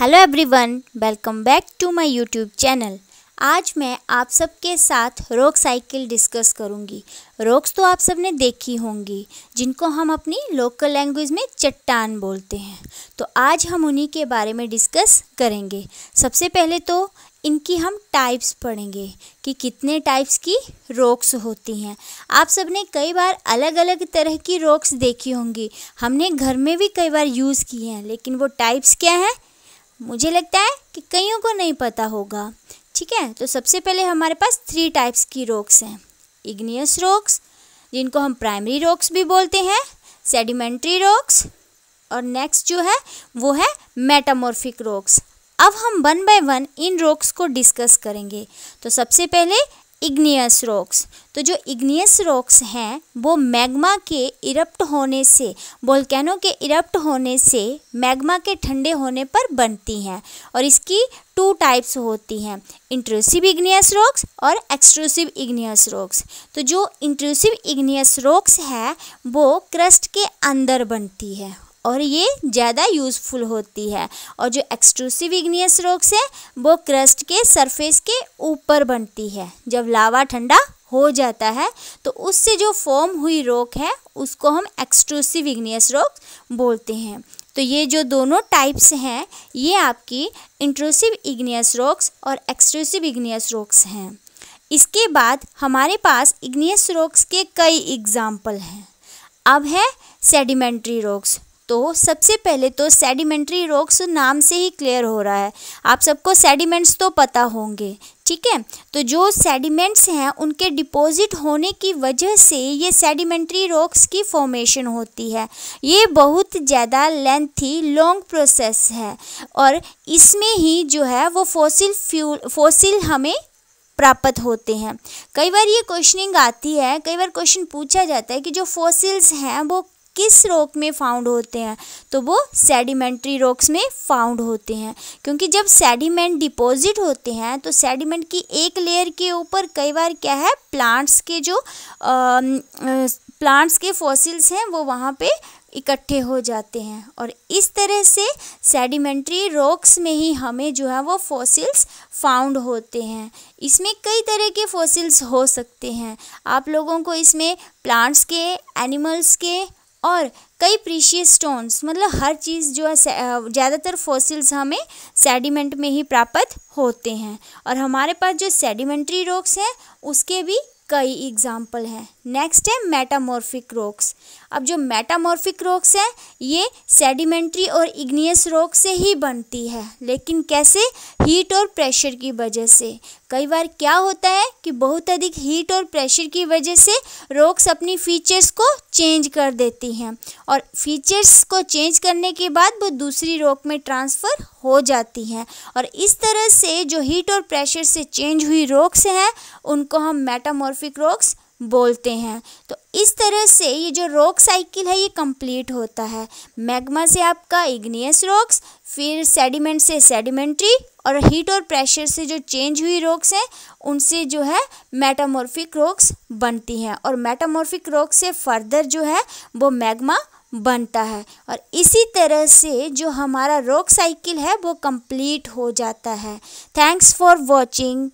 hello everyone welcome back to my YouTube channel आज मैं आप सबके साथ रोक साइकिल डिस्कस करूंगी रोक्स तो आप सबने देखी होंगी जिनको हम अपनी लोकल लैंग्वेज में चट्टान बोलते हैं तो आज हम उन्हीं के बारे में डिस्कस करेंगे सबसे पहले तो इनकी हम टाइप्स पढ़ेंगे कि कितने टाइप्स की रोक्स होती हैं आप सबने कई बार अलग अलग तरह की रोक्स देखी होंगी हमने घर में भी कई बार यूज़ की हैं लेकिन वो टाइप्स क्या हैं मुझे लगता है कि कईयों को नहीं पता होगा ठीक है तो सबसे पहले हमारे पास थ्री टाइप्स की रोक्स हैं इग्नियस रोक्स जिनको हम प्राइमरी रोक्स भी बोलते हैं सेडिमेंट्री रोक्स और नेक्स्ट जो है वो है मेटामोर्फिक रोक्स अब हम वन बाय वन इन रोक्स को डिस्कस करेंगे तो सबसे पहले इग्नियस रॉक्स तो जो इग्नियस रॉक्स हैं वो मैग्मा के इरप्ट होने से वोल्केनो के इरप्ट होने से मैग्मा के ठंडे होने पर बनती हैं और इसकी टू टाइप्स होती हैं इंट्रूसिव इग्नियस रॉक्स और एक्सट्रूसिव इग्नियस रॉक्स तो जो इंट्रूसिव इग्नियस रॉक्स है वो क्रस्ट के अंदर बनती है और ये ज़्यादा यूज़फुल होती है और जो एक्सट्रूसिव इग्नियस रॉक्स है वो क्रस्ट के सरफेस के ऊपर बनती है जब लावा ठंडा हो जाता है तो उससे जो फॉर्म हुई रॉक है उसको हम एक्सट्रूसिव इग्नियस रॉक बोलते हैं तो ये जो दोनों टाइप्स हैं ये आपकी इंट्रूसिव इग्नियस रॉक्स और एक्सट्रूसिव इग्नियस रॉक्स हैं इसके बाद हमारे पास इग्नियस रॉक्स के कई एग्जाम्पल हैं अब है सेडिमेंट्री रॉक्स तो सबसे पहले तो सेडिमेंट्री रॉक्स नाम से ही क्लियर हो रहा है आप सबको सेडिमेंट्स तो पता होंगे ठीक है तो जो सेडिमेंट्स हैं उनके डिपॉजिट होने की वजह से ये सेडिमेंट्री रॉक्स की फॉर्मेशन होती है ये बहुत ज़्यादा लेंथी लॉन्ग प्रोसेस है और इसमें ही जो है वो फॉसिल फ्यूल फॉसिल हमें प्राप्त होते हैं कई बार ये क्वेश्चनिंग आती है कई बार क्वेश्चन पूछा जाता है कि जो फॉसिल्स हैं वो किस रॉक में फाउंड होते हैं तो वो सेडिमेंट्री रॉक्स में फाउंड होते हैं क्योंकि जब सेडिमेंट डिपॉजिट होते हैं तो सेडिमेंट की एक लेयर के ऊपर कई बार क्या है प्लांट्स के जो आ, प्लांट्स के फॉसिल्स हैं वो वहाँ पे इकट्ठे हो जाते हैं और इस तरह से सेडिमेंट्री रॉक्स में ही हमें जो है वो फॉसिल्स फाउंड होते हैं इसमें कई तरह के फॉसिल्स हो सकते हैं आप लोगों को इसमें प्लांट्स के एनिमल्स के और कई प्रीशियस स्टोन्स मतलब हर चीज़ जो है ज़्यादातर फॉसिल्स हमें सेडिमेंट में ही प्राप्त होते हैं और हमारे पास जो सेडिमेंट्री रॉक्स हैं उसके भी कई एग्जाम्पल हैं नेक्स्ट है मेटामॉर्फिक रॉक्स अब जो मेटामॉर्फिक रॉक्स हैं ये सेडिमेंट्री और इग्नियस रॉक से ही बनती है लेकिन कैसे हीट और प्रेशर की वजह से कई बार क्या होता है कि बहुत अधिक हीट और प्रेशर की वजह से रॉक्स अपनी फीचर्स को चेंज कर देती हैं और फीचर्स को चेंज करने के बाद वो दूसरी रॉक में ट्रांसफ़र हो जाती हैं और इस तरह से जो हीट और प्रेशर से चेंज हुई रॉक्स हैं उनको हम मेटामॉर्फिक ट्रॉफिक रॉक्स बोलते हैं तो इस तरह से ये जो रोक साइकिल है ये कंप्लीट होता है मैग्मा से आपका इग्नियस रॉक्स फिर सेडिमेंट से सेडिमेंट्री और हीट और प्रेशर से जो चेंज हुई रॉक्स हैं उनसे जो है मेटामॉर्फिक रॉक्स बनती हैं और मेटामॉर्फिक रॉक से फर्दर जो है वो मैग्मा बनता है और इसी तरह से जो हमारा रोक साइकिल है वो कंप्लीट हो जाता है थैंक्स फॉर वॉचिंग